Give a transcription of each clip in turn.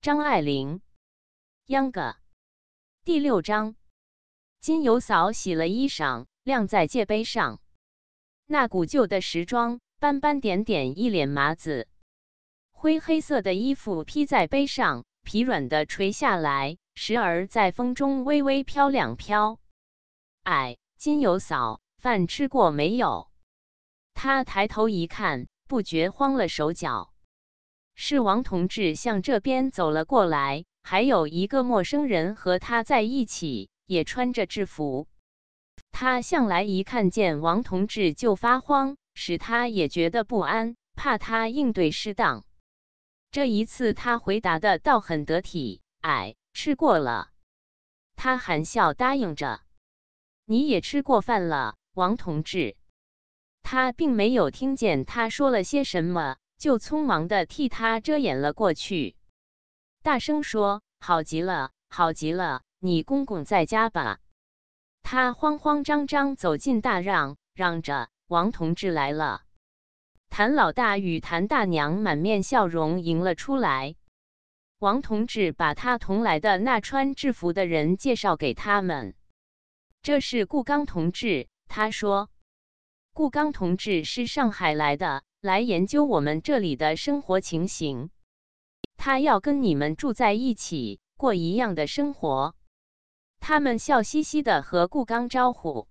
张爱玲，《秧歌》第六章：金油嫂洗了衣裳，晾在界碑上。那古旧的时装，斑斑点点，一脸麻子。灰黑色的衣服披在背上，疲软的垂下来，时而在风中微微飘两飘。哎，金油嫂，饭吃过没有？他抬头一看，不觉慌了手脚。是王同志向这边走了过来，还有一个陌生人和他在一起，也穿着制服。他向来一看见王同志就发慌，使他也觉得不安，怕他应对失当。这一次他回答的倒很得体。哎，吃过了。他含笑答应着。你也吃过饭了，王同志。他并没有听见他说了些什么。就匆忙地替他遮掩了过去，大声说：“好极了，好极了！你公公在家吧？”他慌慌张张走进大让，嚷着：“王同志来了！”谭老大与谭大娘满面笑容迎了出来。王同志把他同来的那穿制服的人介绍给他们：“这是顾刚同志。”他说：“顾刚同志是上海来的。”来研究我们这里的生活情形，他要跟你们住在一起，过一样的生活。他们笑嘻嘻的和顾刚招呼。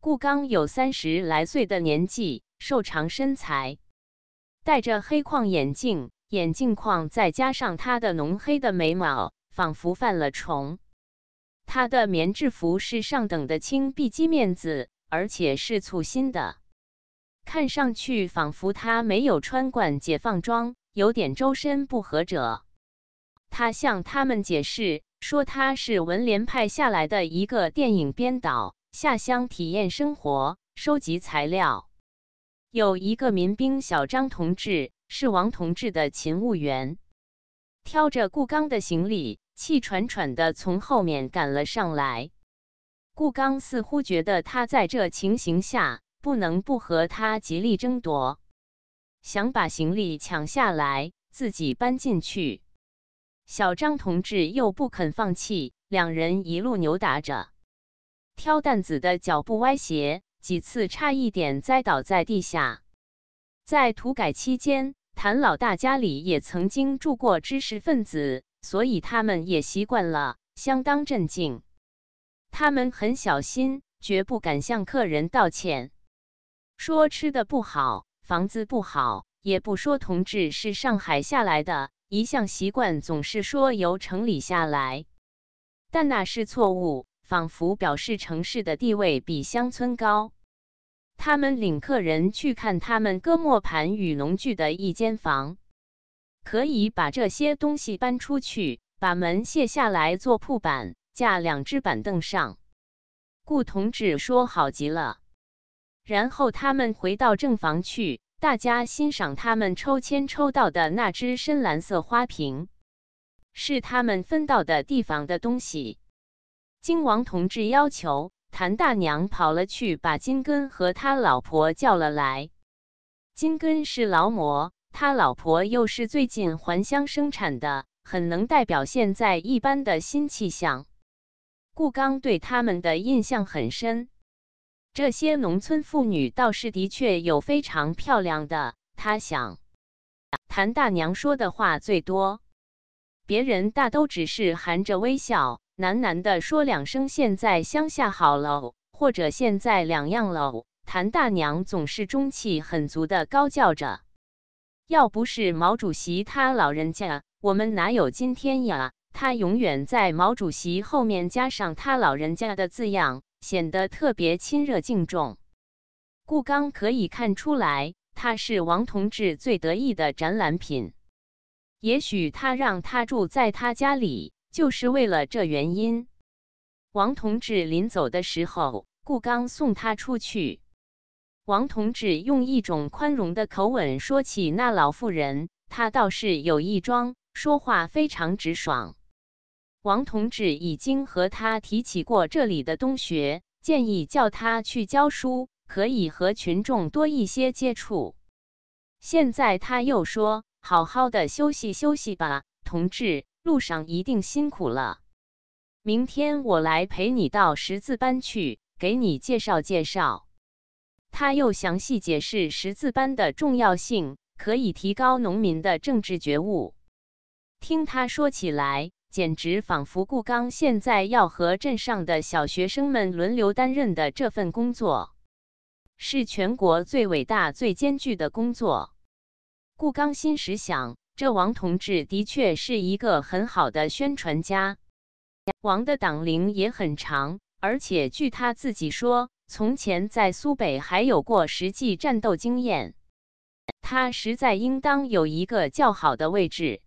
顾刚有三十来岁的年纪，瘦长身材，戴着黑框眼镜，眼镜框再加上他的浓黑的眉毛，仿佛犯了虫。他的棉制服是上等的青碧鸡面子，而且是簇新的。看上去仿佛他没有穿惯解放装，有点周身不合者。他向他们解释说，他是文联派下来的一个电影编导，下乡体验生活，收集材料。有一个民兵小张同志是王同志的勤务员，挑着顾刚的行李，气喘喘地从后面赶了上来。顾刚似乎觉得他在这情形下。不能不和他极力争夺，想把行李抢下来，自己搬进去。小张同志又不肯放弃，两人一路扭打着，挑担子的脚步歪斜，几次差一点栽倒在地下。在土改期间，谭老大家里也曾经住过知识分子，所以他们也习惯了，相当镇静。他们很小心，绝不敢向客人道歉。说吃的不好，房子不好，也不说同志是上海下来的，一向习惯总是说由城里下来，但那是错误，仿佛表示城市的地位比乡村高。他们领客人去看他们搁磨盘与农具的一间房，可以把这些东西搬出去，把门卸下来做铺板，架两只板凳上。顾同志说：“好极了。”然后他们回到正房去，大家欣赏他们抽签抽到的那只深蓝色花瓶，是他们分到的地方的东西。金王同志要求谭大娘跑了去把金根和他老婆叫了来。金根是劳模，他老婆又是最近还乡生产的，很能代表现在一般的新气象。顾刚对他们的印象很深。这些农村妇女倒是的确有非常漂亮的，他想。谭大娘说的话最多，别人大都只是含着微笑，喃喃地说两声“现在乡下好喽”或者“现在两样喽”。谭大娘总是中气很足地高叫着：“要不是毛主席他老人家，我们哪有今天呀？”他永远在毛主席后面加上“他老人家”的字样。显得特别亲热敬重。顾刚可以看出来，他是王同志最得意的展览品。也许他让他住在他家里，就是为了这原因。王同志临走的时候，顾刚送他出去。王同志用一种宽容的口吻说起那老妇人，他倒是有一桩，说话非常直爽。王同志已经和他提起过这里的东学，建议叫他去教书，可以和群众多一些接触。现在他又说：“好好的休息休息吧，同志，路上一定辛苦了。明天我来陪你到识字班去，给你介绍介绍。”他又详细解释识字班的重要性，可以提高农民的政治觉悟。听他说起来。简直仿佛顾刚现在要和镇上的小学生们轮流担任的这份工作，是全国最伟大、最艰巨的工作。顾刚心时想，这王同志的确是一个很好的宣传家，王的党龄也很长，而且据他自己说，从前在苏北还有过实际战斗经验，他实在应当有一个较好的位置。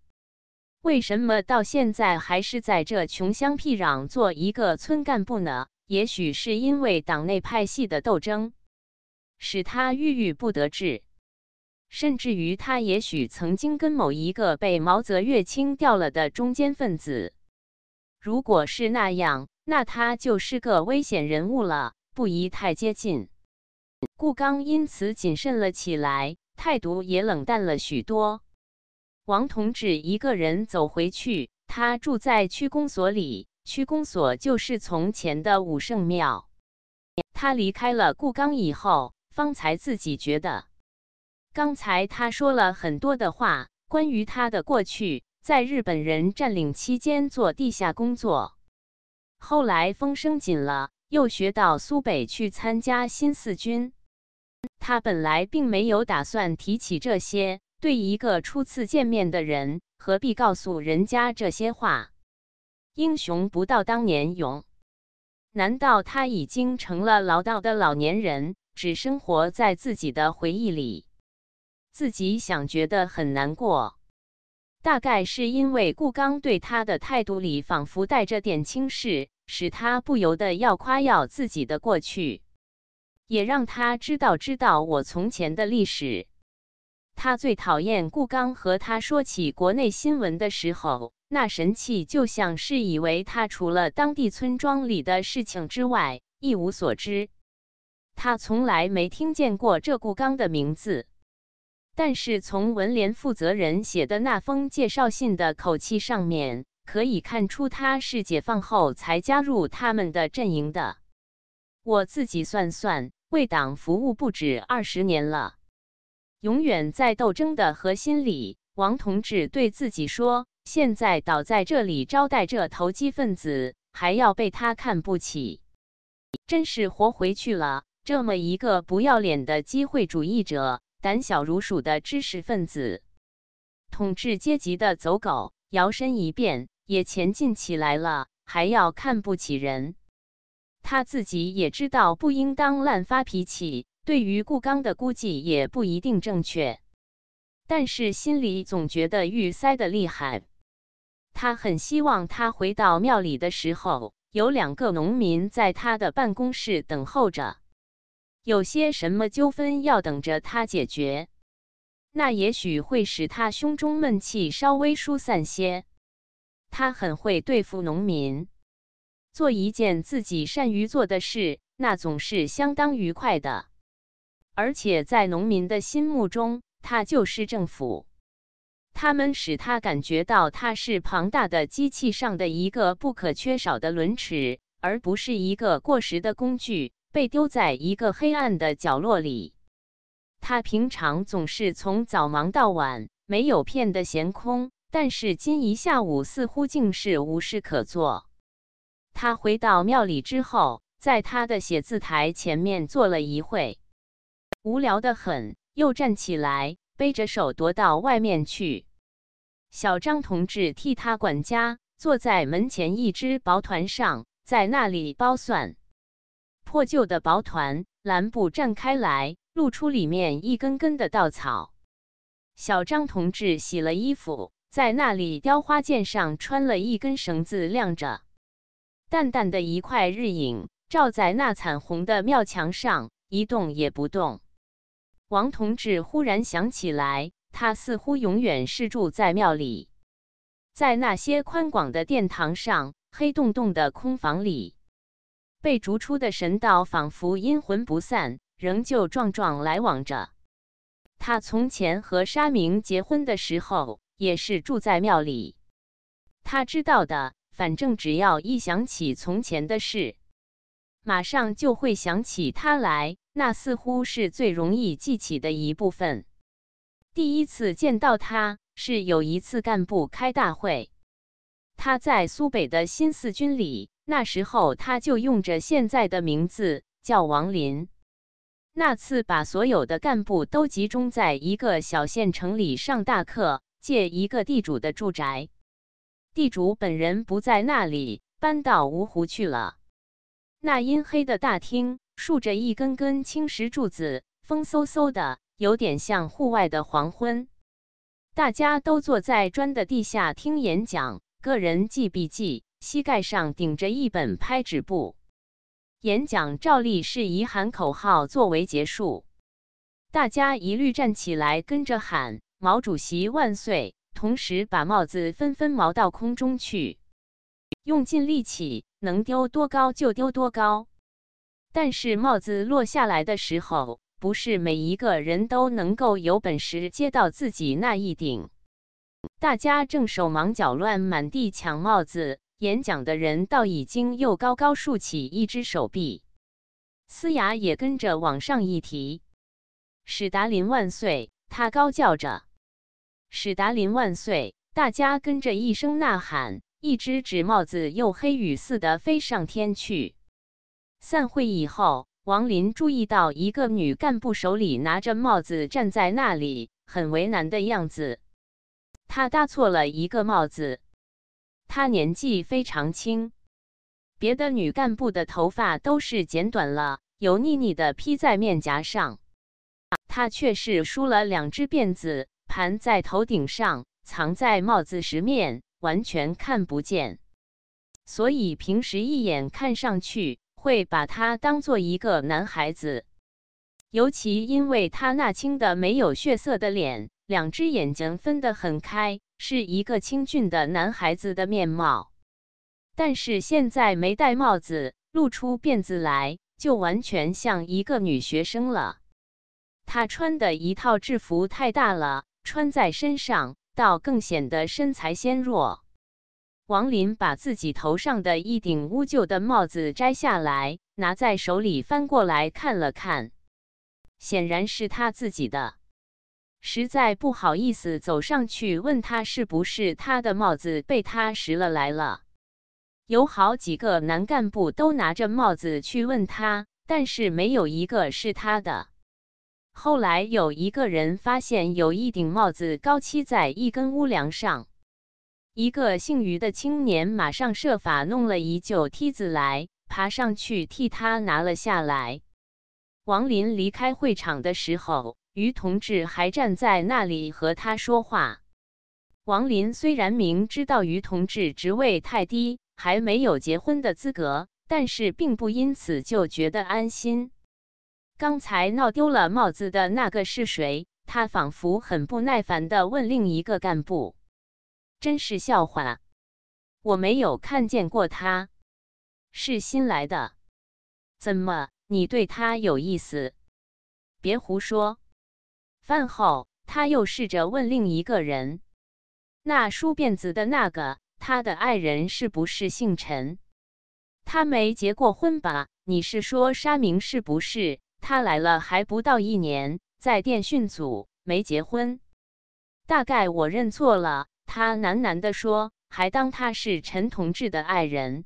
为什么到现在还是在这穷乡僻壤做一个村干部呢？也许是因为党内派系的斗争，使他郁郁不得志，甚至于他也许曾经跟某一个被毛泽月清掉了的中间分子。如果是那样，那他就是个危险人物了，不宜太接近。顾刚因此谨慎了起来，态度也冷淡了许多。王同志一个人走回去。他住在区公所里，区公所就是从前的武圣庙。他离开了顾刚以后，方才自己觉得，刚才他说了很多的话，关于他的过去，在日本人占领期间做地下工作，后来风声紧了，又学到苏北去参加新四军。他本来并没有打算提起这些。对一个初次见面的人，何必告诉人家这些话？英雄不到当年勇，难道他已经成了唠叨的老年人，只生活在自己的回忆里？自己想觉得很难过，大概是因为顾刚对他的态度里仿佛带着点轻视，使他不由得要夸耀自己的过去，也让他知道知道我从前的历史。他最讨厌顾刚和他说起国内新闻的时候，那神气就像是以为他除了当地村庄里的事情之外一无所知。他从来没听见过这顾刚的名字，但是从文联负责人写的那封介绍信的口气上面可以看出，他是解放后才加入他们的阵营的。我自己算算，为党服务不止二十年了。永远在斗争的核心里，王同志对自己说：“现在倒在这里招待这投机分子，还要被他看不起，真是活回去了。这么一个不要脸的机会主义者，胆小如鼠的知识分子，统治阶级的走狗，摇身一变也前进起来了，还要看不起人。他自己也知道不应当乱发脾气。”对于顾刚的估计也不一定正确，但是心里总觉得玉塞的厉害。他很希望他回到庙里的时候，有两个农民在他的办公室等候着，有些什么纠纷要等着他解决，那也许会使他胸中闷气稍微疏散些。他很会对付农民，做一件自己善于做的事，那总是相当愉快的。而且在农民的心目中，他就是政府。他们使他感觉到他是庞大的机器上的一个不可缺少的轮齿，而不是一个过时的工具被丢在一个黑暗的角落里。他平常总是从早忙到晚，没有片的闲空。但是今一下午似乎竟是无事可做。他回到庙里之后，在他的写字台前面坐了一会。无聊得很，又站起来，背着手踱到外面去。小张同志替他管家，坐在门前一只薄团上，在那里剥蒜。破旧的薄团，蓝布绽开来，露出里面一根根的稻草。小张同志洗了衣服，在那里雕花件上穿了一根绳子晾着。淡淡的一块日影，照在那惨红的庙墙上，一动也不动。王同志忽然想起来，他似乎永远是住在庙里，在那些宽广的殿堂上、黑洞洞的空房里，被逐出的神道仿佛阴魂不散，仍旧撞撞来往着。他从前和沙明结婚的时候，也是住在庙里。他知道的，反正只要一想起从前的事，马上就会想起他来。那似乎是最容易记起的一部分。第一次见到他是有一次干部开大会，他在苏北的新四军里，那时候他就用着现在的名字叫王林。那次把所有的干部都集中在一个小县城里上大课，借一个地主的住宅，地主本人不在那里，搬到芜湖去了。那阴黑的大厅。竖着一根根青石柱子，风嗖嗖的，有点像户外的黄昏。大家都坐在砖的地下听演讲，个人记笔记，膝盖上顶着一本拍纸簿。演讲照例是以喊口号作为结束，大家一律站起来跟着喊“毛主席万岁”，同时把帽子纷纷毛到空中去，用尽力气，能丢多高就丢多高。但是帽子落下来的时候，不是每一个人都能够有本事接到自己那一顶。大家正手忙脚乱、满地抢帽子，演讲的人倒已经又高高竖起一只手臂，嘶哑也跟着往上一提，“史达林万岁！”他高叫着，“史达林万岁！”大家跟着一声呐喊，一只纸帽子又黑雨似的飞上天去。散会以后，王林注意到一个女干部手里拿着帽子站在那里，很为难的样子。她搭错了一个帽子。她年纪非常轻，别的女干部的头发都是剪短了，油腻腻的披在面颊上，她却是梳了两只辫子盘在头顶上，藏在帽子十面，完全看不见。所以平时一眼看上去。会把他当做一个男孩子，尤其因为他那青的没有血色的脸，两只眼睛分得很开，是一个清俊的男孩子的面貌。但是现在没戴帽子，露出辫子来，就完全像一个女学生了。他穿的一套制服太大了，穿在身上倒更显得身材纤弱。王林把自己头上的一顶乌旧的帽子摘下来，拿在手里翻过来看了看，显然是他自己的。实在不好意思，走上去问他是不是他的帽子被他拾了来了。有好几个男干部都拿着帽子去问他，但是没有一个是他的。后来有一个人发现有一顶帽子高漆在一根屋梁上。一个姓于的青年马上设法弄了一旧梯子来，爬上去替他拿了下来。王林离开会场的时候，于同志还站在那里和他说话。王林虽然明知道于同志职位太低，还没有结婚的资格，但是并不因此就觉得安心。刚才闹丢了帽子的那个是谁？他仿佛很不耐烦地问另一个干部。真是笑话！我没有看见过他，是新来的。怎么，你对他有意思？别胡说！饭后，他又试着问另一个人：“那梳辫子的那个，他的爱人是不是姓陈？他没结过婚吧？你是说沙明是不是？他来了还不到一年，在电讯组，没结婚。大概我认错了。”他喃喃地说：“还当他是陈同志的爱人。”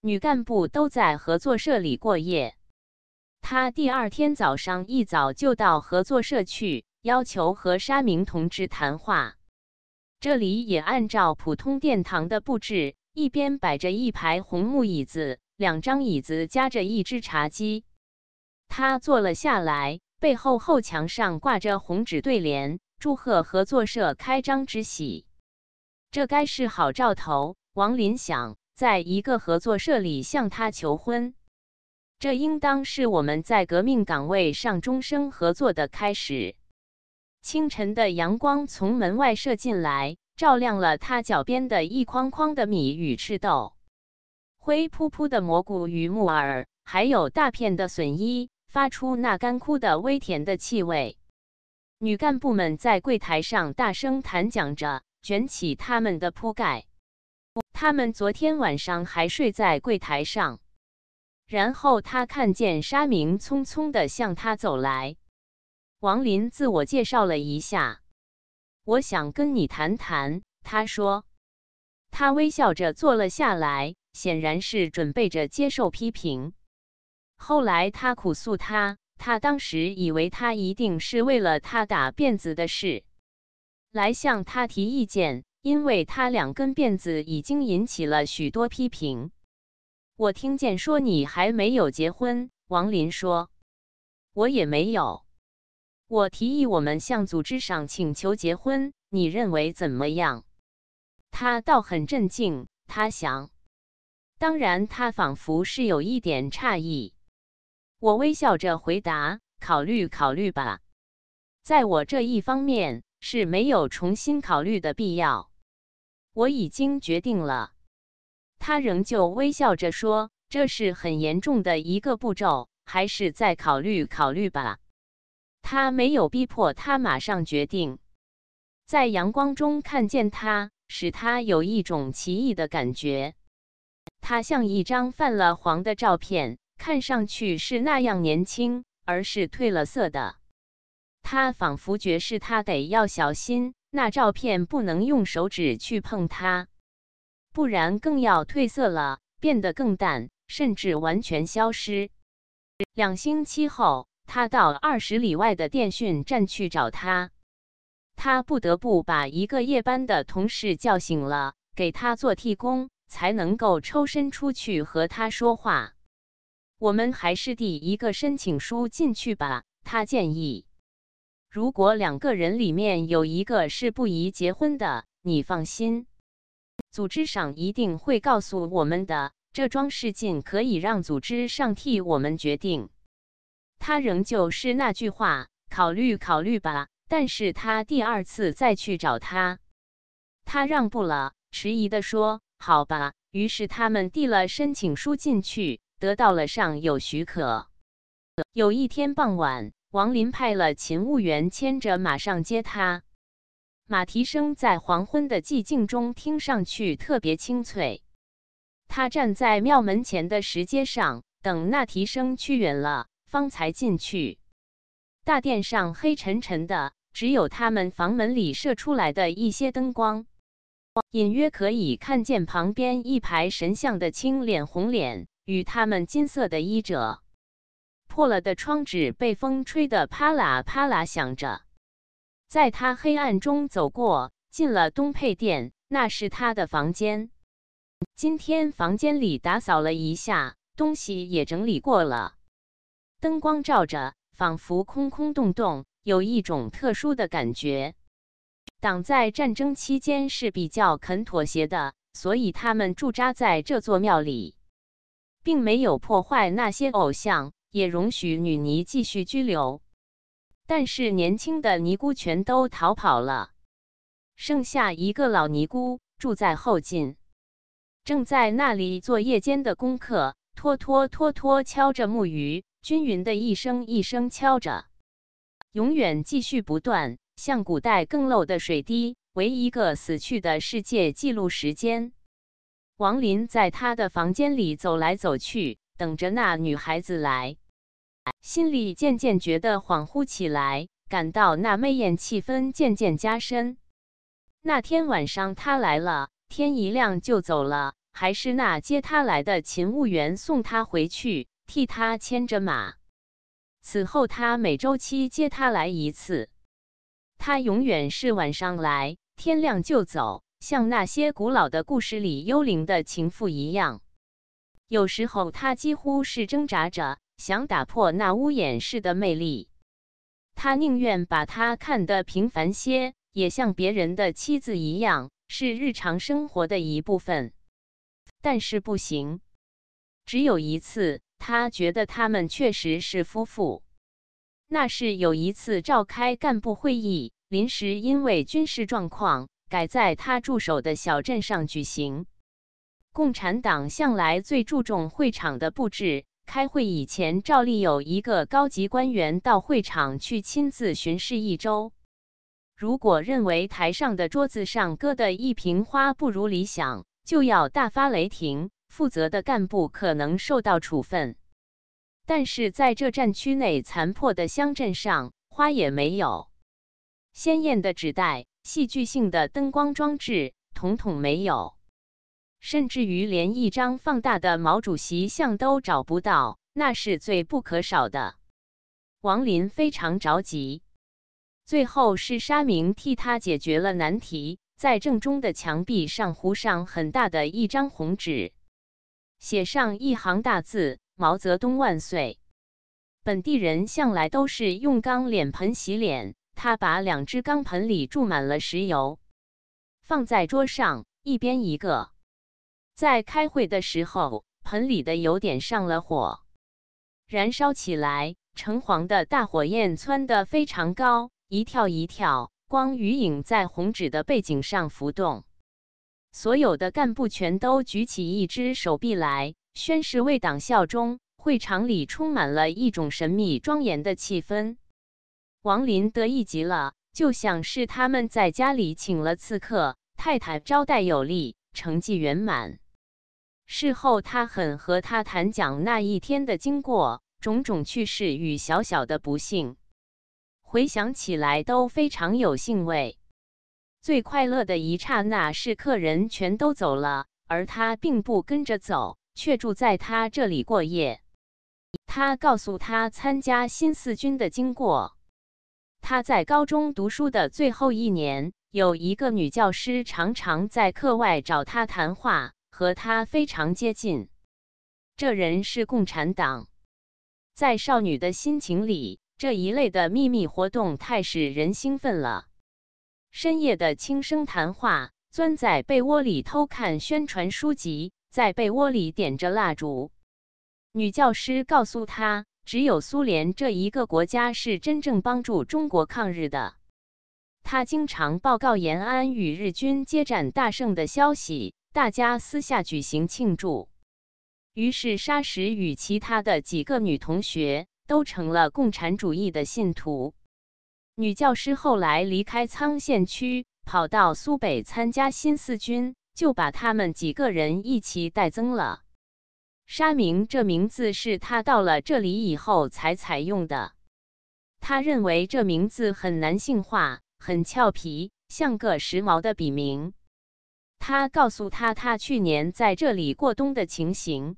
女干部都在合作社里过夜。他第二天早上一早就到合作社去，要求和沙明同志谈话。这里也按照普通殿堂的布置，一边摆着一排红木椅子，两张椅子夹着一只茶几。他坐了下来，背后后墙上挂着红纸对联，祝贺合作社开张之喜。这该是好兆头，王林想。在一个合作社里向他求婚，这应当是我们在革命岗位上终生合作的开始。清晨的阳光从门外射进来，照亮了他脚边的一筐筐的米与赤豆，灰扑扑的蘑菇与木耳，还有大片的笋衣，发出那干枯的微甜的气味。女干部们在柜台上大声谈讲着。卷起他们的铺盖，他们昨天晚上还睡在柜台上。然后他看见沙明匆匆地向他走来。王林自我介绍了一下，我想跟你谈谈。他说，他微笑着坐了下来，显然是准备着接受批评。后来他苦诉他，他当时以为他一定是为了他打辫子的事。来向他提意见，因为他两根辫子已经引起了许多批评。我听见说你还没有结婚，王林说，我也没有。我提议我们向组织上请求结婚，你认为怎么样？他倒很镇静，他想，当然，他仿佛是有一点诧异。我微笑着回答：“考虑考虑吧，在我这一方面。”是没有重新考虑的必要。我已经决定了。他仍旧微笑着说：“这是很严重的一个步骤，还是再考虑考虑吧。”他没有逼迫他马上决定。在阳光中看见他，使他有一种奇异的感觉。他像一张泛了黄的照片，看上去是那样年轻，而是褪了色的。他仿佛觉是，他得要小心那照片，不能用手指去碰它，不然更要褪色了，变得更淡，甚至完全消失。两星期后，他到二十里外的电讯站去找他，他不得不把一个夜班的同事叫醒了，给他做替工，才能够抽身出去和他说话。我们还是递一个申请书进去吧，他建议。如果两个人里面有一个是不宜结婚的，你放心，组织上一定会告诉我们的。这桩事尽可以让组织上替我们决定。他仍旧是那句话，考虑考虑吧。但是他第二次再去找他，他让步了，迟疑地说：“好吧。”于是他们递了申请书进去，得到了上有许可。有一天傍晚。王林派了勤务员牵着马上接他，马蹄声在黄昏的寂静中听上去特别清脆。他站在庙门前的石阶上，等那蹄声去远了，方才进去。大殿上黑沉沉的，只有他们房门里射出来的一些灯光，隐约可以看见旁边一排神像的青脸红脸与他们金色的衣着。破了的窗纸被风吹得啪啦啪啦响着，在他黑暗中走过，进了东配殿，那是他的房间。今天房间里打扫了一下，东西也整理过了，灯光照着，仿佛空空洞洞，有一种特殊的感觉。党在战争期间是比较肯妥协的，所以他们驻扎在这座庙里，并没有破坏那些偶像。也容许女尼继续拘留，但是年轻的尼姑全都逃跑了，剩下一个老尼姑住在后进，正在那里做夜间的功课，拖拖拖拖敲着木鱼，均匀的一声一声敲着，永远继续不断，像古代更漏的水滴，为一个死去的世界记录时间。王林在他的房间里走来走去，等着那女孩子来。心里渐渐觉得恍惚起来，感到那媚艳气氛渐渐加深。那天晚上他来了，天一亮就走了。还是那接他来的勤务员送他回去，替他牵着马。此后他每周七接他来一次，他永远是晚上来，天亮就走，像那些古老的故事里幽灵的情妇一样。有时候他几乎是挣扎着。想打破那屋檐似的魅力，他宁愿把她看得平凡些，也像别人的妻子一样，是日常生活的一部分。但是不行，只有一次，他觉得他们确实是夫妇。那是有一次召开干部会议，临时因为军事状况改在他驻守的小镇上举行。共产党向来最注重会场的布置。开会以前，照例有一个高级官员到会场去亲自巡视一周。如果认为台上的桌子上搁的一瓶花不如理想，就要大发雷霆，负责的干部可能受到处分。但是在这战区内残破的乡镇上，花也没有，鲜艳的纸袋、戏剧性的灯光装置，统统没有。甚至于连一张放大的毛主席像都找不到，那是最不可少的。王林非常着急，最后是沙明替他解决了难题，在正中的墙壁上糊上很大的一张红纸，写上一行大字：“毛泽东万岁。”本地人向来都是用钢脸盆洗脸，他把两只钢盆里注满了石油，放在桌上，一边一个。在开会的时候，盆里的油点上了火，燃烧起来，橙黄的大火焰蹿得非常高，一跳一跳，光与影在红纸的背景上浮动。所有的干部全都举起一只手臂来宣誓为党效忠，会场里充满了一种神秘庄严的气氛。王林得意极了，就像是他们在家里请了刺客，太太招待有力，成绩圆满。事后，他很和他谈讲那一天的经过，种种趣事与小小的不幸，回想起来都非常有兴味。最快乐的一刹那是客人全都走了，而他并不跟着走，却住在他这里过夜。他告诉他参加新四军的经过。他在高中读书的最后一年，有一个女教师常常在课外找他谈话。和他非常接近，这人是共产党。在少女的心情里，这一类的秘密活动太使人兴奋了。深夜的轻声谈话，钻在被窝里偷看宣传书籍，在被窝里点着蜡烛。女教师告诉她，只有苏联这一个国家是真正帮助中国抗日的。她经常报告延安与日军接战大胜的消息。大家私下举行庆祝，于是沙石与其他的几个女同学都成了共产主义的信徒。女教师后来离开沧县区，跑到苏北参加新四军，就把他们几个人一起带增了。沙明这名字是他到了这里以后才采用的，他认为这名字很男性化，很俏皮，像个时髦的笔名。他告诉他，他去年在这里过冬的情形。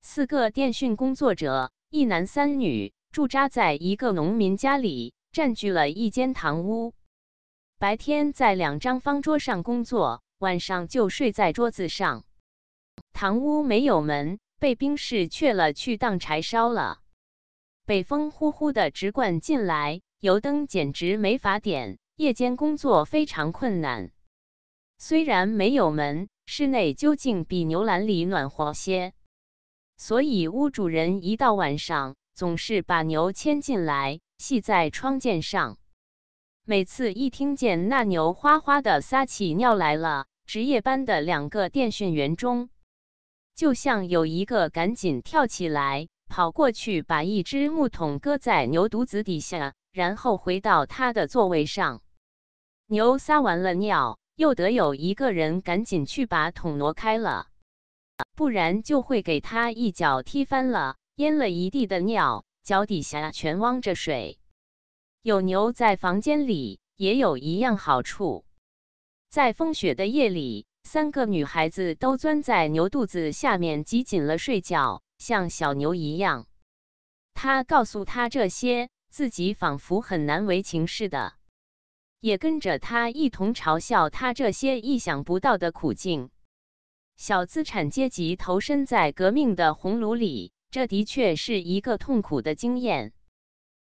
四个电讯工作者，一男三女，驻扎在一个农民家里，占据了一间堂屋。白天在两张方桌上工作，晚上就睡在桌子上。堂屋没有门，被冰室却了去当柴烧了。北风呼呼的直灌进来，油灯简直没法点，夜间工作非常困难。虽然没有门，室内究竟比牛栏里暖和些，所以屋主人一到晚上总是把牛牵进来，系在窗件上。每次一听见那牛哗哗的撒起尿来了，值夜班的两个电讯员中，就像有一个赶紧跳起来，跑过去把一只木桶搁在牛犊子底下，然后回到他的座位上。牛撒完了尿。又得有一个人赶紧去把桶挪开了，不然就会给他一脚踢翻了，淹了一地的尿，脚底下全汪着水。有牛在房间里也有一样好处，在风雪的夜里，三个女孩子都钻在牛肚子下面挤紧了睡觉，像小牛一样。他告诉他这些，自己仿佛很难为情似的。也跟着他一同嘲笑他这些意想不到的苦境。小资产阶级投身在革命的红炉里，这的确是一个痛苦的经验。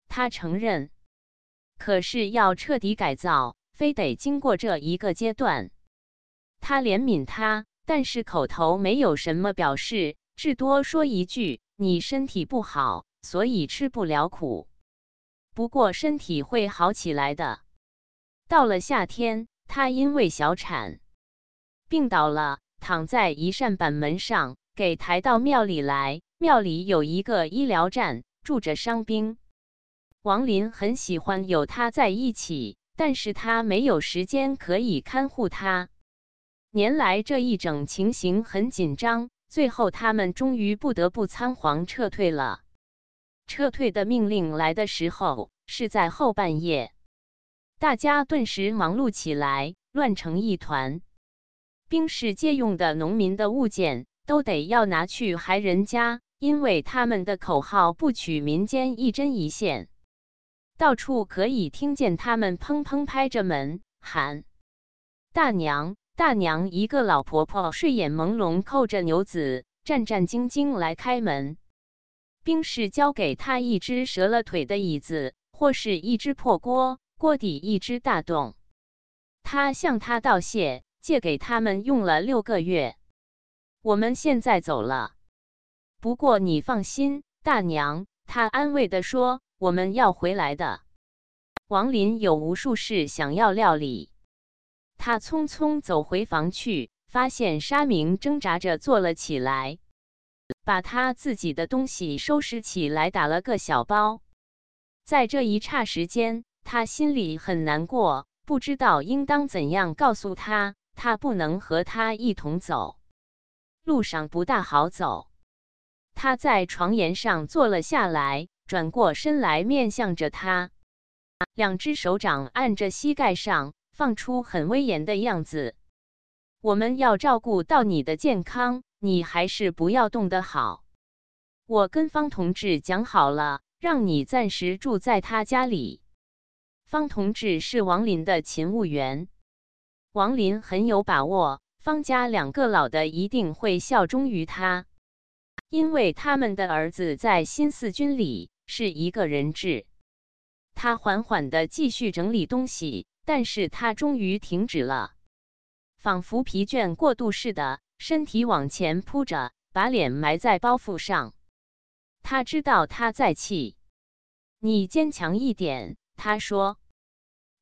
他承认，可是要彻底改造，非得经过这一个阶段。他怜悯他，但是口头没有什么表示，至多说一句：“你身体不好，所以吃不了苦。不过身体会好起来的。”到了夏天，他因为小产病倒了，躺在一扇板门上，给抬到庙里来。庙里有一个医疗站，住着伤兵。王林很喜欢有他在一起，但是他没有时间可以看护他。年来这一整情形很紧张，最后他们终于不得不仓皇撤退了。撤退的命令来的时候是在后半夜。大家顿时忙碌起来，乱成一团。兵士借用的农民的物件，都得要拿去还人家，因为他们的口号不取民间一针一线。到处可以听见他们砰砰拍着门喊：“大娘，大娘！”一个老婆婆睡眼朦胧，扣着牛子，战战兢兢来开门。兵士交给他一只折了腿的椅子，或是一只破锅。锅底一只大洞，他向他道谢，借给他们用了六个月。我们现在走了，不过你放心，大娘，他安慰地说：“我们要回来的。”王林有无数事想要料理，他匆匆走回房去，发现沙明挣扎着坐了起来，把他自己的东西收拾起来，打了个小包。在这一刹时间。他心里很难过，不知道应当怎样告诉他，他不能和他一同走。路上不大好走。他在床沿上坐了下来，转过身来面向着他，两只手掌按着膝盖上，放出很威严的样子。我们要照顾到你的健康，你还是不要动的好。我跟方同志讲好了，让你暂时住在他家里。方同志是王林的勤务员，王林很有把握，方家两个老的一定会效忠于他，因为他们的儿子在新四军里是一个人质。他缓缓的继续整理东西，但是他终于停止了，仿佛疲倦过度似的，身体往前扑着，把脸埋在包袱上。他知道他在气，你坚强一点。他说：“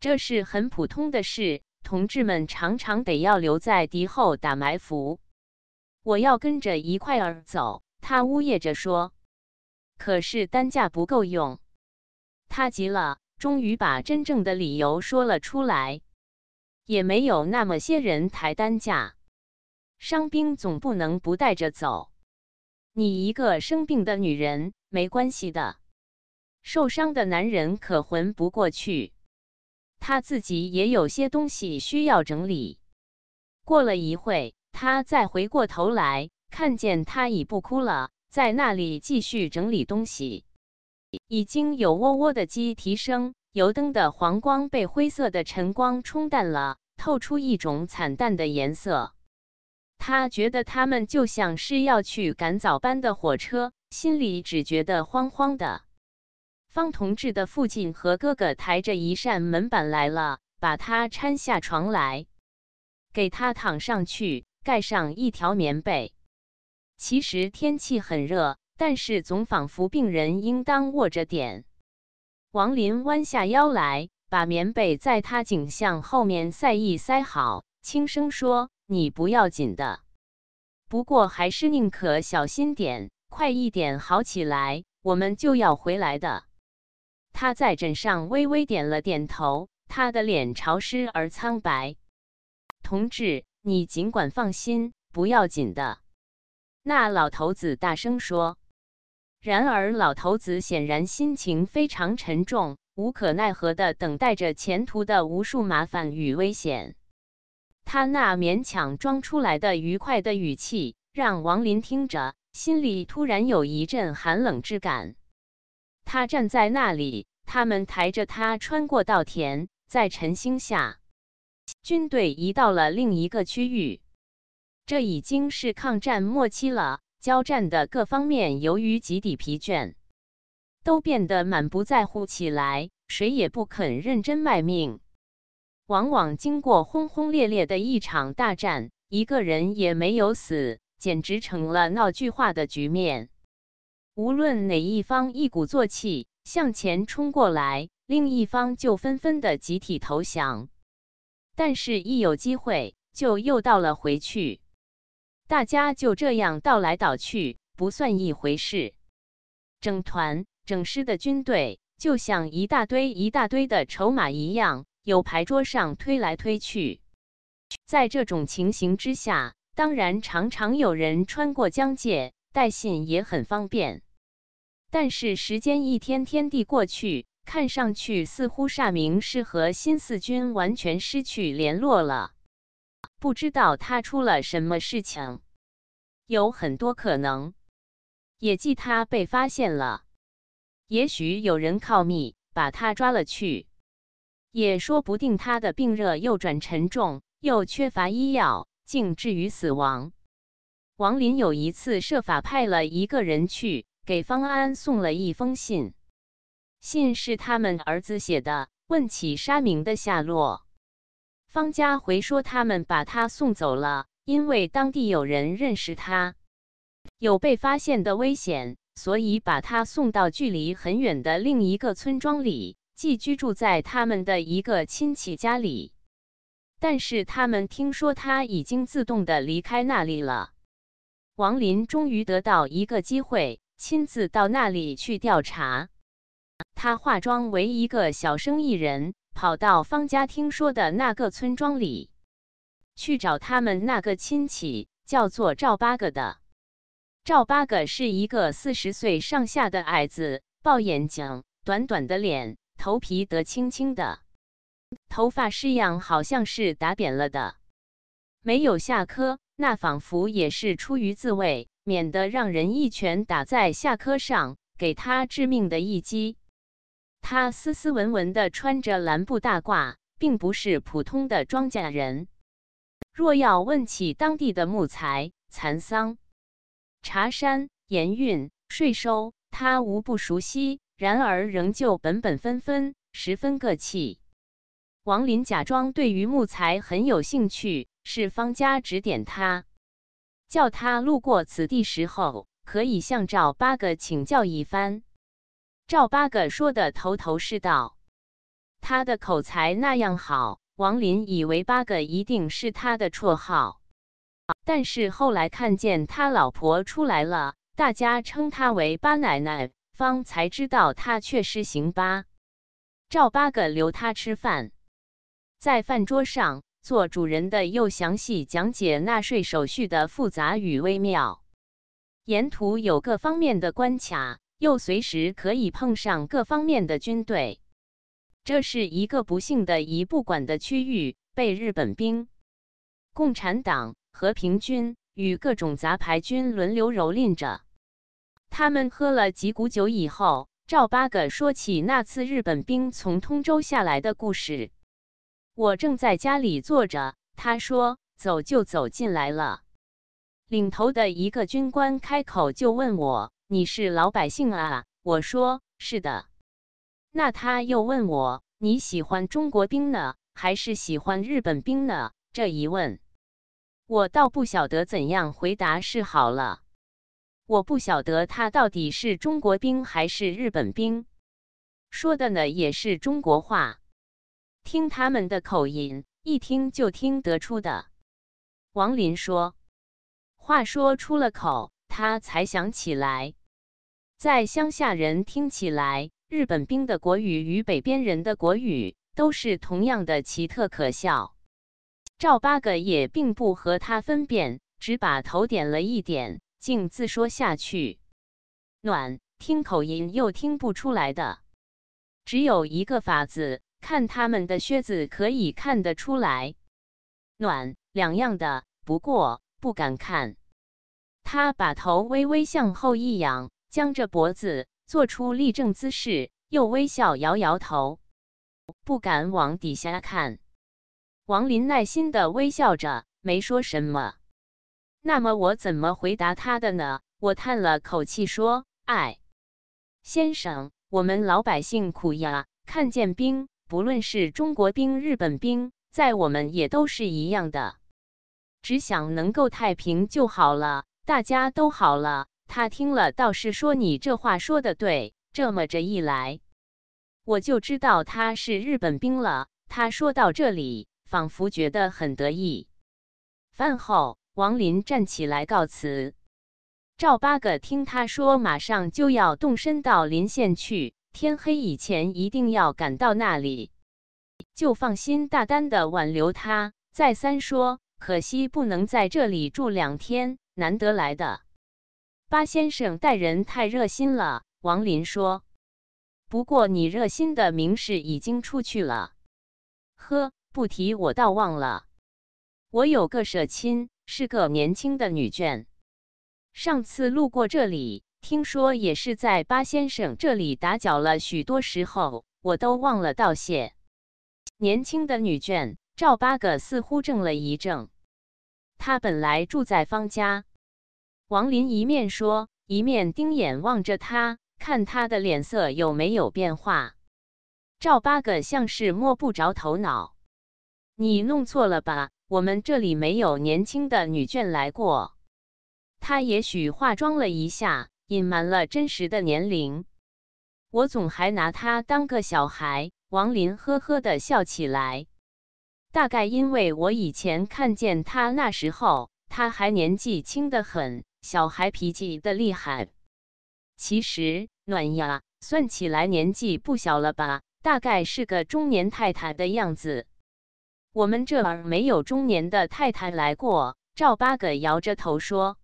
这是很普通的事，同志们常常得要留在敌后打埋伏。”我要跟着一块儿走，他呜咽着说。可是担架不够用，他急了，终于把真正的理由说了出来。也没有那么些人抬担架，伤兵总不能不带着走。你一个生病的女人，没关系的。受伤的男人可混不过去，他自己也有些东西需要整理。过了一会，他再回过头来，看见他已不哭了，在那里继续整理东西。已经有喔喔的鸡啼声，油灯的黄光被灰色的晨光冲淡了，透出一种惨淡的颜色。他觉得他们就像是要去赶早班的火车，心里只觉得慌慌的。方同志的父亲和哥哥抬着一扇门板来了，把他搀下床来，给他躺上去，盖上一条棉被。其实天气很热，但是总仿佛病人应当卧着点。王林弯下腰来，把棉被在他颈项后面塞一塞好，轻声说：“你不要紧的，不过还是宁可小心点，快一点好起来，我们就要回来的。”他在枕上微微点了点头，他的脸潮湿而苍白。同志，你尽管放心，不要紧的。那老头子大声说。然而，老头子显然心情非常沉重，无可奈何地等待着前途的无数麻烦与危险。他那勉强装出来的愉快的语气，让王林听着心里突然有一阵寒冷之感。他站在那里，他们抬着他穿过稻田，在晨星下，军队移到了另一个区域。这已经是抗战末期了，交战的各方面由于极底疲倦，都变得满不在乎起来，谁也不肯认真卖命。往往经过轰轰烈烈的一场大战，一个人也没有死，简直成了闹剧化的局面。无论哪一方一鼓作气向前冲过来，另一方就纷纷的集体投降。但是，一有机会就又倒了回去，大家就这样倒来倒去，不算一回事。整团、整师的军队就像一大堆一大堆的筹码一样，有牌桌上推来推去。在这种情形之下，当然常常有人穿过疆界，带信也很方便。但是时间一天天地过去，看上去似乎煞明是和新四军完全失去联络了。不知道他出了什么事情，有很多可能。也即他被发现了，也许有人告密把他抓了去，也说不定他的病热又转沉重，又缺乏医药，竟至于死亡。王林有一次设法派了一个人去。给方安送了一封信，信是他们儿子写的。问起沙明的下落，方家回说他们把他送走了，因为当地有人认识他，有被发现的危险，所以把他送到距离很远的另一个村庄里，寄居住在他们的一个亲戚家里。但是他们听说他已经自动的离开那里了。王林终于得到一个机会。亲自到那里去调查。他化妆为一个小生意人，跑到方家听说的那个村庄里，去找他们那个亲戚，叫做赵八哥的。赵八哥是一个四十岁上下的矮子，抱眼睛，短短的脸，头皮得青青的，头发式样好像是打扁了的，没有下颏，那仿佛也是出于自卫。免得让人一拳打在下颌上，给他致命的一击。他斯斯文文的穿着蓝布大褂，并不是普通的庄稼人。若要问起当地的木材、蚕桑、茶山、盐运、税收，他无不熟悉。然而，仍旧本本分分，十分个气。王林假装对于木材很有兴趣，是方家指点他。叫他路过此地时候，可以向赵八个请教一番。赵八个说的头头是道，他的口才那样好，王林以为八个一定是他的绰号。但是后来看见他老婆出来了，大家称他为八奶奶，方才知道他确实行八。赵八个留他吃饭，在饭桌上。做主人的又详细讲解纳税手续的复杂与微妙，沿途有各方面的关卡，又随时可以碰上各方面的军队。这是一个不幸的、一不管的区域，被日本兵、共产党、和平军与各种杂牌军轮流蹂躏着。他们喝了几股酒以后，赵八哥说起那次日本兵从通州下来的故事。我正在家里坐着，他说走就走进来了。领头的一个军官开口就问我：“你是老百姓啊？”我说：“是的。”那他又问我：“你喜欢中国兵呢，还是喜欢日本兵呢？”这一问，我倒不晓得怎样回答是好了。我不晓得他到底是中国兵还是日本兵，说的呢也是中国话。听他们的口音，一听就听得出的。王林说：“话说出了口，他才想起来，在乡下人听起来，日本兵的国语与北边人的国语都是同样的奇特可笑。”赵八哥也并不和他分辨，只把头点了一点，径自说下去：“暖，听口音又听不出来的，只有一个法子。”看他们的靴子，可以看得出来暖，两样的。不过不敢看，他把头微微向后一仰，僵着脖子做出立正姿势，又微笑摇摇头，不敢往底下看。王林耐心的微笑着，没说什么。那么我怎么回答他的呢？我叹了口气说：“哎，先生，我们老百姓苦呀，看见兵。”不论是中国兵、日本兵，在我们也都是一样的，只想能够太平就好了，大家都好了。他听了倒是说：“你这话说的对，这么着一来，我就知道他是日本兵了。”他说到这里，仿佛觉得很得意。饭后，王林站起来告辞。赵八哥听他说，马上就要动身到临县去。天黑以前一定要赶到那里，就放心大胆的挽留他。再三说，可惜不能在这里住两天，难得来的。八先生待人太热心了，王林说。不过你热心的名士已经出去了，呵，不提我倒忘了。我有个舍亲，是个年轻的女眷，上次路过这里。听说也是在八先生这里打搅了许多时候，我都忘了道谢。年轻的女眷赵八哥似乎怔了一怔。他本来住在方家。王林一面说，一面盯眼望着他，看他的脸色有没有变化。赵八哥像是摸不着头脑。你弄错了吧？我们这里没有年轻的女眷来过。他也许化妆了一下。隐瞒了真实的年龄，我总还拿他当个小孩。王林呵呵地笑起来，大概因为我以前看见他那时候，他还年纪轻得很，小孩脾气的厉害。其实暖呀，算起来年纪不小了吧？大概是个中年太太的样子。我们这儿没有中年的太太来过。赵八哥摇着头说：“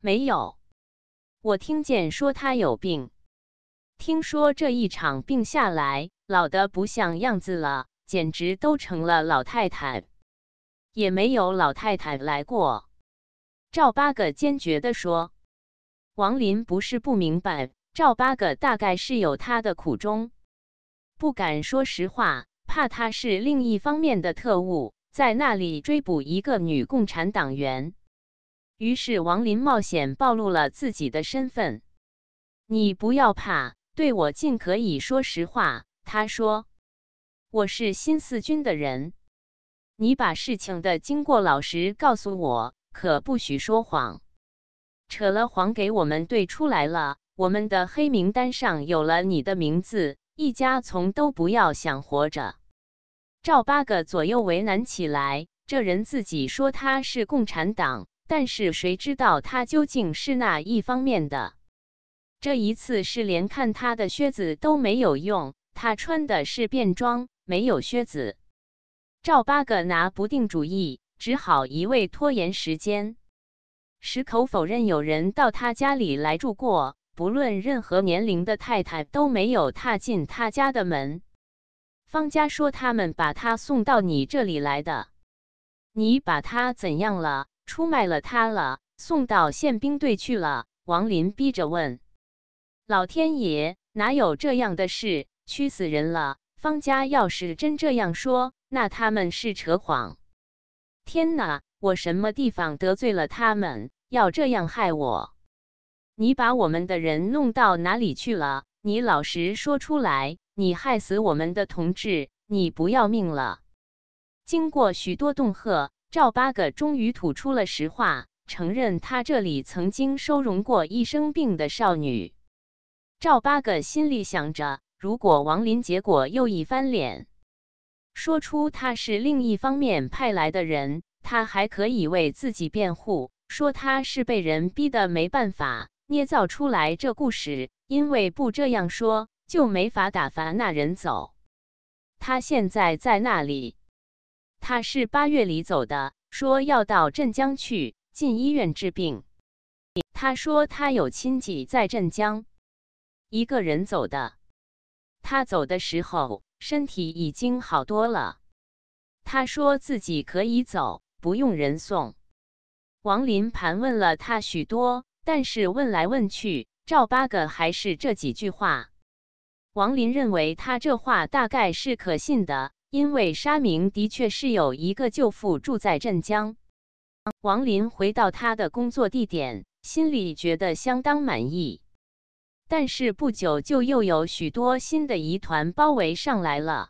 没有。”我听见说他有病，听说这一场病下来，老的不像样子了，简直都成了老太太。也没有老太太来过。赵八哥坚决地说：“王林不是不明白，赵八哥大概是有他的苦衷，不敢说实话，怕他是另一方面的特务，在那里追捕一个女共产党员。”于是王林冒险暴露了自己的身份。你不要怕，对我尽可以说实话。他说：“我是新四军的人，你把事情的经过老实告诉我，可不许说谎。扯了谎给我们队出来了，我们的黑名单上有了你的名字，一家从都不要想活着。”赵八个左右为难起来，这人自己说他是共产党。但是谁知道他究竟是哪一方面的？这一次是连看他的靴子都没有用，他穿的是便装，没有靴子。赵八个拿不定主意，只好一味拖延时间，矢口否认有人到他家里来住过。不论任何年龄的太太都没有踏进他家的门。方家说他们把他送到你这里来的，你把他怎样了？出卖了他了，送到宪兵队去了。王林逼着问：“老天爷，哪有这样的事？屈死人了！方家要是真这样说，那他们是扯谎。天哪，我什么地方得罪了他们？要这样害我？你把我们的人弄到哪里去了？你老实说出来！你害死我们的同志，你不要命了？”经过许多恫吓。赵八哥终于吐出了实话，承认他这里曾经收容过一生病的少女。赵八哥心里想着，如果王林结果又一翻脸，说出他是另一方面派来的人，他还可以为自己辩护，说他是被人逼得没办法，捏造出来这故事，因为不这样说就没法打发那人走。他现在在那里。他是八月里走的，说要到镇江去进医院治病。他说他有亲戚在镇江，一个人走的。他走的时候身体已经好多了。他说自己可以走，不用人送。王林盘问了他许多，但是问来问去，赵八个还是这几句话。王林认为他这话大概是可信的。因为沙明的确是有一个舅父住在镇江，王林回到他的工作地点，心里觉得相当满意。但是不久就又有许多新的疑团包围上来了。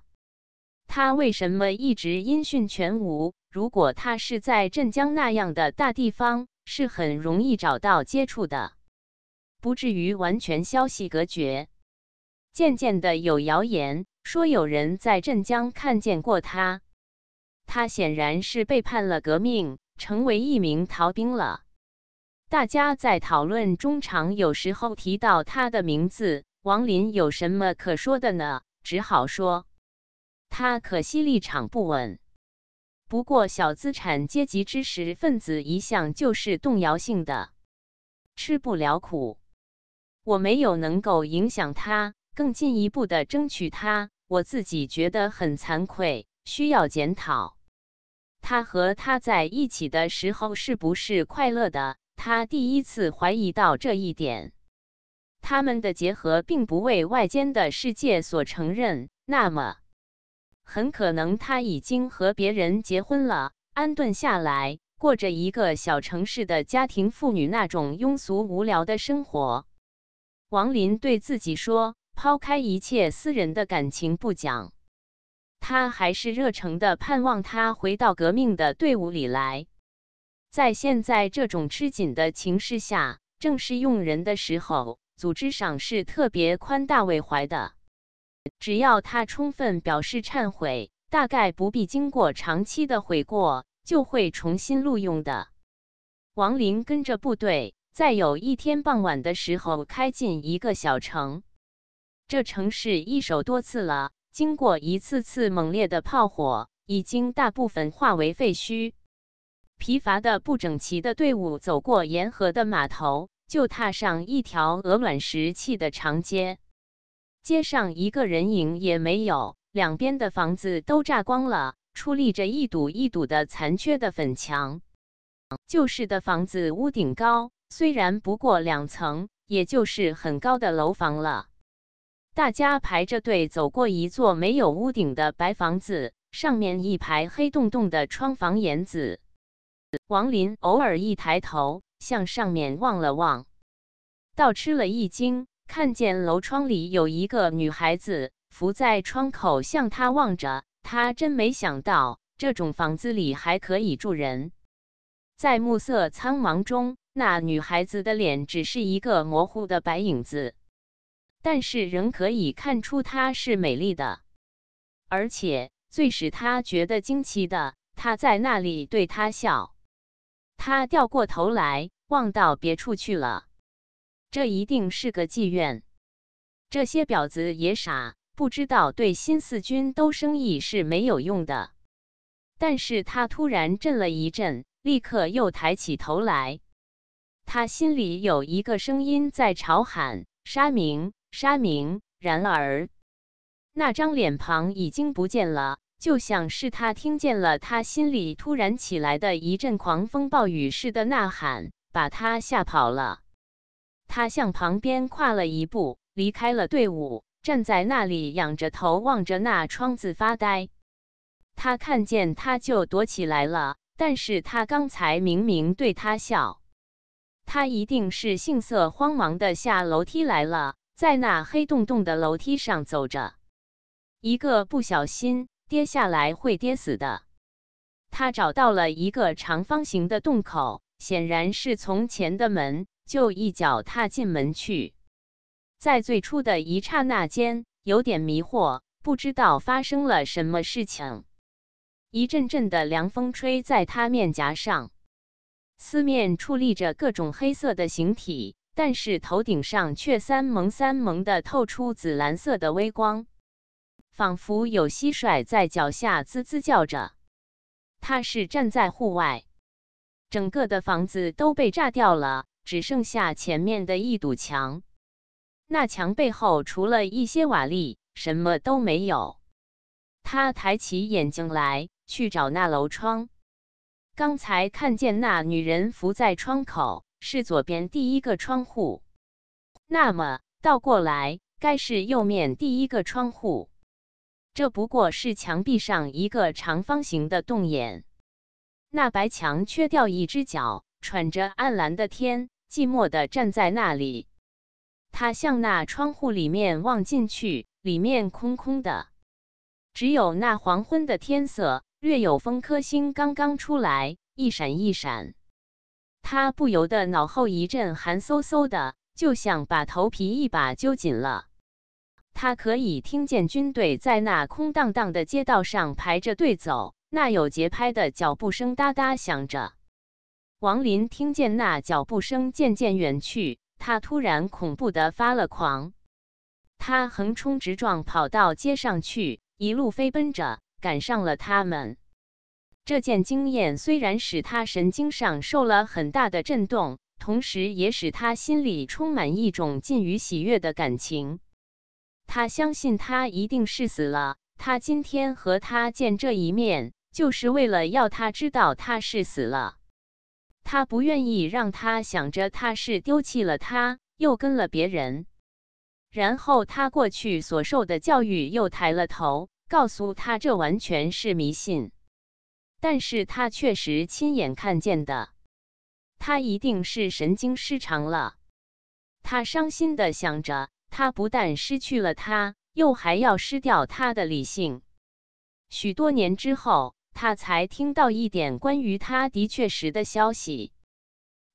他为什么一直音讯全无？如果他是在镇江那样的大地方，是很容易找到接触的，不至于完全消息隔绝。渐渐的有谣言。说有人在镇江看见过他，他显然是背叛了革命，成为一名逃兵了。大家在讨论中常有时候提到他的名字王林，有什么可说的呢？只好说，他可惜立场不稳。不过小资产阶级知识分子一向就是动摇性的，吃不了苦。我没有能够影响他，更进一步的争取他。我自己觉得很惭愧，需要检讨。他和他在一起的时候是不是快乐的？他第一次怀疑到这一点。他们的结合并不为外间的世界所承认。那么，很可能他已经和别人结婚了，安顿下来，过着一个小城市的家庭妇女那种庸俗无聊的生活。王林对自己说。抛开一切私人的感情不讲，他还是热诚的盼望他回到革命的队伍里来。在现在这种吃紧的情势下，正是用人的时候，组织上是特别宽大为怀的。只要他充分表示忏悔，大概不必经过长期的悔过，就会重新录用的。王林跟着部队，在有一天傍晚的时候，开进一个小城。这城市一手多次了。经过一次次猛烈的炮火，已经大部分化为废墟。疲乏的、不整齐的队伍走过沿河的码头，就踏上一条鹅卵石砌的长街。街上一个人影也没有，两边的房子都炸光了，矗立着一堵一堵的残缺的粉墙。旧式的房子屋顶高，虽然不过两层，也就是很高的楼房了。大家排着队走过一座没有屋顶的白房子，上面一排黑洞洞的窗房檐子。王林偶尔一抬头向上面望了望，倒吃了一惊，看见楼窗里有一个女孩子伏在窗口向他望着。他真没想到这种房子里还可以住人。在暮色苍茫中，那女孩子的脸只是一个模糊的白影子。但是仍可以看出她是美丽的，而且最使他觉得惊奇的，他在那里对他笑，他掉过头来望到别处去了。这一定是个妓院，这些婊子也傻，不知道对新四军兜生意是没有用的。但是他突然震了一震，立刻又抬起头来，他心里有一个声音在吵喊：“沙明。”沙明，然而那张脸庞已经不见了，就像是他听见了他心里突然起来的一阵狂风暴雨似的呐喊，把他吓跑了。他向旁边跨了一步，离开了队伍，站在那里仰着头望着那窗子发呆。他看见他就躲起来了，但是他刚才明明对他笑，他一定是杏色慌忙的下楼梯来了。在那黑洞洞的楼梯上走着，一个不小心跌下来会跌死的。他找到了一个长方形的洞口，显然是从前的门，就一脚踏进门去。在最初的一刹那间，有点迷惑，不知道发生了什么事情。一阵阵的凉风吹在他面颊上，四面矗立着各种黑色的形体。但是头顶上却三蒙三蒙的透出紫蓝色的微光，仿佛有蟋蟀在脚下滋滋叫着。他是站在户外，整个的房子都被炸掉了，只剩下前面的一堵墙。那墙背后除了一些瓦砾，什么都没有。他抬起眼睛来去找那楼窗，刚才看见那女人伏在窗口。是左边第一个窗户，那么倒过来该是右面第一个窗户。这不过是墙壁上一个长方形的洞眼。那白墙缺掉一只角，喘着暗蓝的天，寂寞地站在那里。他向那窗户里面望进去，里面空空的，只有那黄昏的天色，略有风，颗星刚刚出来，一闪一闪。他不由得脑后一阵寒飕飕的，就想把头皮一把揪紧了。他可以听见军队在那空荡荡的街道上排着队走，那有节拍的脚步声哒哒响着。王林听见那脚步声渐渐远去，他突然恐怖的发了狂，他横冲直撞跑到街上去，一路飞奔着赶上了他们。这件经验虽然使他神经上受了很大的震动，同时也使他心里充满一种近于喜悦的感情。他相信他一定是死了。他今天和他见这一面，就是为了要他知道他是死了。他不愿意让他想着他是丢弃了，他又跟了别人。然后他过去所受的教育又抬了头，告诉他这完全是迷信。但是他确实亲眼看见的，他一定是神经失常了。他伤心的想着，他不但失去了他，又还要失掉他的理性。许多年之后，他才听到一点关于他的确实的消息。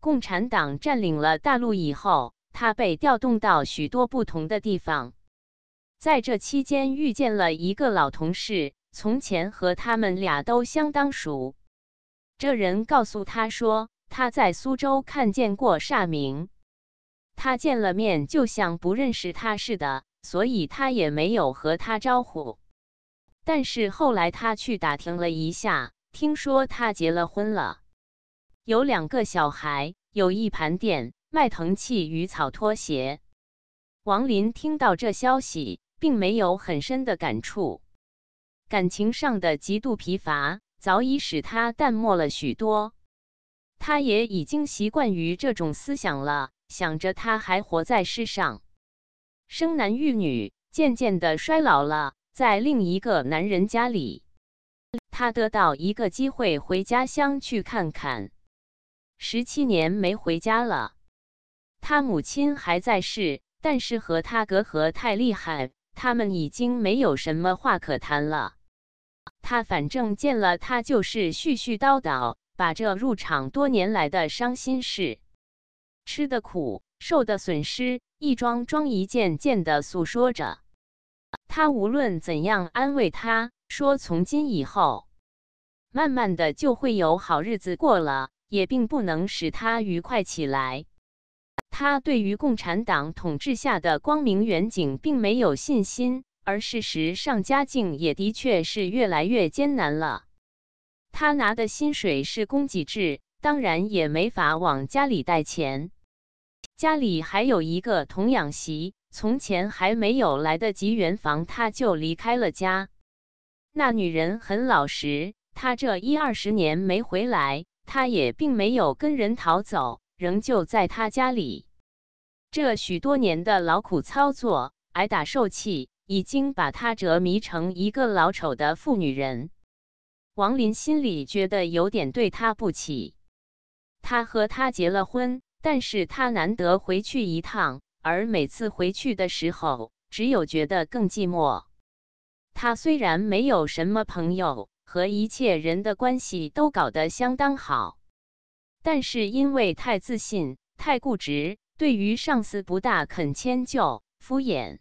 共产党占领了大陆以后，他被调动到许多不同的地方，在这期间遇见了一个老同事。从前和他们俩都相当熟，这人告诉他说他在苏州看见过煞明，他见了面就像不认识他似的，所以他也没有和他招呼。但是后来他去打听了一下，听说他结了婚了，有两个小孩，有一盘店卖藤器与草拖鞋。王林听到这消息，并没有很深的感触。感情上的极度疲乏早已使他淡漠了许多，他也已经习惯于这种思想了。想着他还活在世上，生男育女，渐渐的衰老了，在另一个男人家里，他得到一个机会回家乡去看看。十七年没回家了，他母亲还在世，但是和他隔阂太厉害，他们已经没有什么话可谈了。他反正见了他就是絮絮叨叨，把这入场多年来的伤心事、吃的苦、受的损失，一桩桩一件件的诉说着。他无论怎样安慰他说：“从今以后，慢慢的就会有好日子过了。”也并不能使他愉快起来。他对于共产党统治下的光明远景并没有信心。而事实上，家境也的确是越来越艰难了。他拿的薪水是供给制，当然也没法往家里带钱。家里还有一个童养媳，从前还没有来得及圆房，他就离开了家。那女人很老实，他这一二十年没回来，她也并没有跟人逃走，仍旧在他家里。这许多年的劳苦操作，挨打受气。已经把他折迷成一个老丑的妇女人，王林心里觉得有点对他不起。他和她结了婚，但是他难得回去一趟，而每次回去的时候，只有觉得更寂寞。他虽然没有什么朋友，和一切人的关系都搞得相当好，但是因为太自信、太固执，对于上司不大肯迁就、敷衍。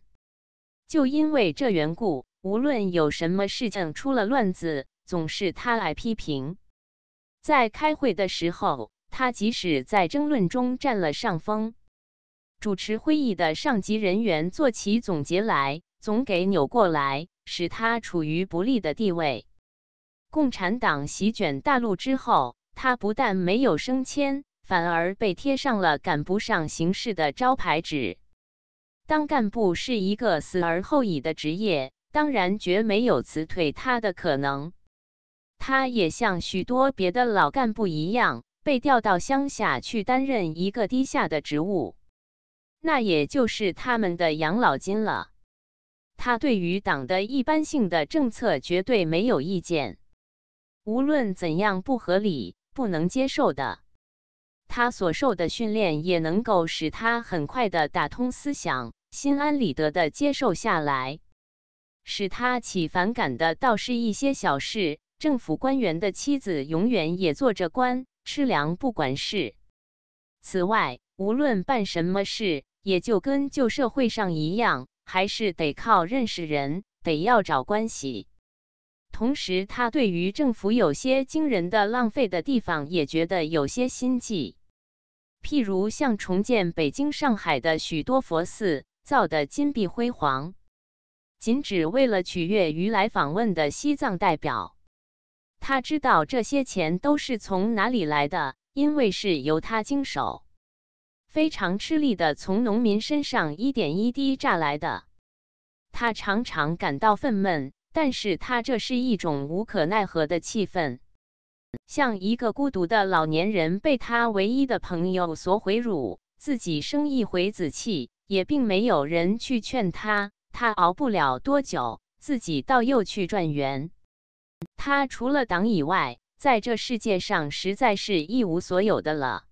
就因为这缘故，无论有什么事情出了乱子，总是他来批评。在开会的时候，他即使在争论中占了上风，主持会议的上级人员做起总结来，总给扭过来，使他处于不利的地位。共产党席卷大陆之后，他不但没有升迁，反而被贴上了赶不上形势的招牌纸。当干部是一个死而后已的职业，当然绝没有辞退他的可能。他也像许多别的老干部一样，被调到乡下去担任一个低下的职务，那也就是他们的养老金了。他对于党的一般性的政策绝对没有意见，无论怎样不合理、不能接受的。他所受的训练也能够使他很快的打通思想。心安理得的接受下来，使他起反感的倒是一些小事。政府官员的妻子永远也做着官吃粮不管事。此外，无论办什么事，也就跟旧社会上一样，还是得靠认识人，得要找关系。同时，他对于政府有些惊人的浪费的地方，也觉得有些心悸。譬如像重建北京、上海的许多佛寺。造的金碧辉煌，仅只为了取悦于来访问的西藏代表。他知道这些钱都是从哪里来的，因为是由他经手，非常吃力的从农民身上一点一滴榨来的。他常常感到愤懑，但是他这是一种无可奈何的气愤，像一个孤独的老年人被他唯一的朋友所毁辱，自己生一回子气。也并没有人去劝他，他熬不了多久，自己倒又去转园。他除了党以外，在这世界上实在是一无所有的了。